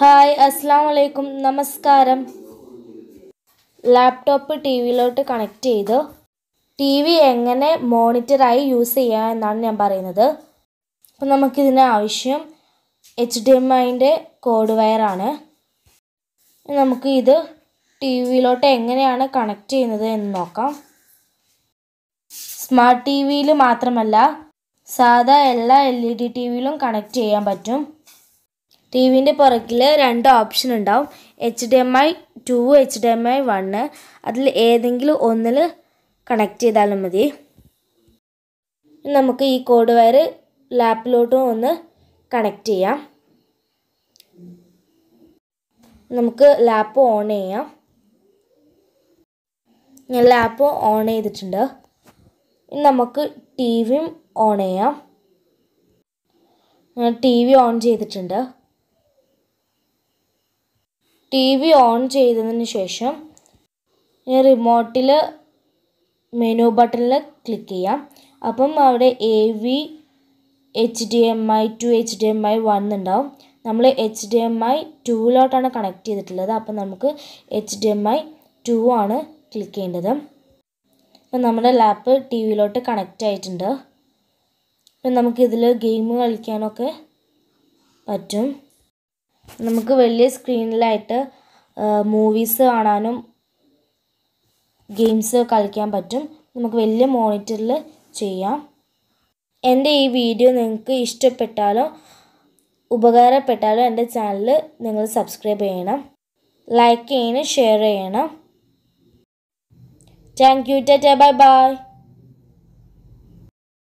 hi അസ്സാം വലൈക്കും നമസ്കാരം ലാപ്ടോപ്പ് ടി വിയിലോട്ട് കണക്ട് ചെയ്ത് ടി വി എങ്ങനെ മോണിറ്ററായി യൂസ് ചെയ്യാം എന്നാണ് ഞാൻ പറയുന്നത് അപ്പം നമുക്കിതിന് ആവശ്യം എച്ച് ഡി എം ഐൻ്റെ കോഡ് വയറാണ് നമുക്ക് ഇത് ടി വിയിലോട്ട് എങ്ങനെയാണ് കണക്ട് ചെയ്യുന്നത് എന്ന് നോക്കാം സ്മാർട്ട് ടി വിയിൽ മാത്രമല്ല സാധാ എല്ലാ എൽ ഇ e ഡി ടി വിയിലും കണക്ട് ചെയ്യാൻ പറ്റും ടി വിൻ്റെ പുറകിൽ രണ്ട് ഓപ്ഷൻ ഉണ്ടാവും H D M I two H D M I one അതിൽ ഏതെങ്കിലും ഒന്നിൽ കണക്ട് ചെയ്താലും മതി നമുക്ക് ഈ കോഡ് വയർ ലാപ്പിലോട്ടും ഒന്ന് കണക്ട് ചെയ്യാം നമുക്ക് ലാപ്പ് ഓൺ ചെയ്യാം ഞാൻ ലാപ്പ് ഓൺ ചെയ്തിട്ടുണ്ട് നമുക്ക് ടി വിയും ഓൺ ചെയ്യാം ഞാൻ ടി വി ഓൺ ചെയ്തിട്ടുണ്ട് ടി വി ഓൺ ചെയ്തതിന് ശേഷം റിമോട്ടിൽ മെനു ബട്ടണിൽ ക്ലിക്ക് ചെയ്യാം അപ്പം അവിടെ A V H D M I two H D M I one ഉണ്ടാവും നമ്മൾ എച്ച് ഡി എം ഐ ടുവിലോട്ടാണ് കണക്ട് ചെയ്തിട്ടുള്ളത് അപ്പം നമുക്ക് H D M I two ആണ് ക്ലിക്ക് ചെയ്യേണ്ടത് അപ്പം നമ്മുടെ ലാപ്പ് ടി വിയിലോട്ട് കണക്റ്റ് ആയിട്ടുണ്ട് അപ്പം നമുക്കിതിൽ ഗെയിം കളിക്കാനൊക്കെ പറ്റും നമുക്ക് വലിയ സ്ക്രീനിലായിട്ട് മൂവീസ് കാണാനും ഗെയിംസ് കളിക്കാൻ പറ്റും നമുക്ക് വലിയ മോണിറ്ററിൽ ചെയ്യാം എൻ്റെ ഈ വീഡിയോ നിങ്ങൾക്ക് ഇഷ്ടപ്പെട്ടാലോ ഉപകാരപ്പെട്ടാലോ എൻ്റെ ചാനൽ നിങ്ങൾ സബ്സ്ക്രൈബ് ചെയ്യണം ലൈക്ക് ചെയ്യണം ഷെയർ ചെയ്യണം താങ്ക് യു ടാറ്റ ബൈ ബൈ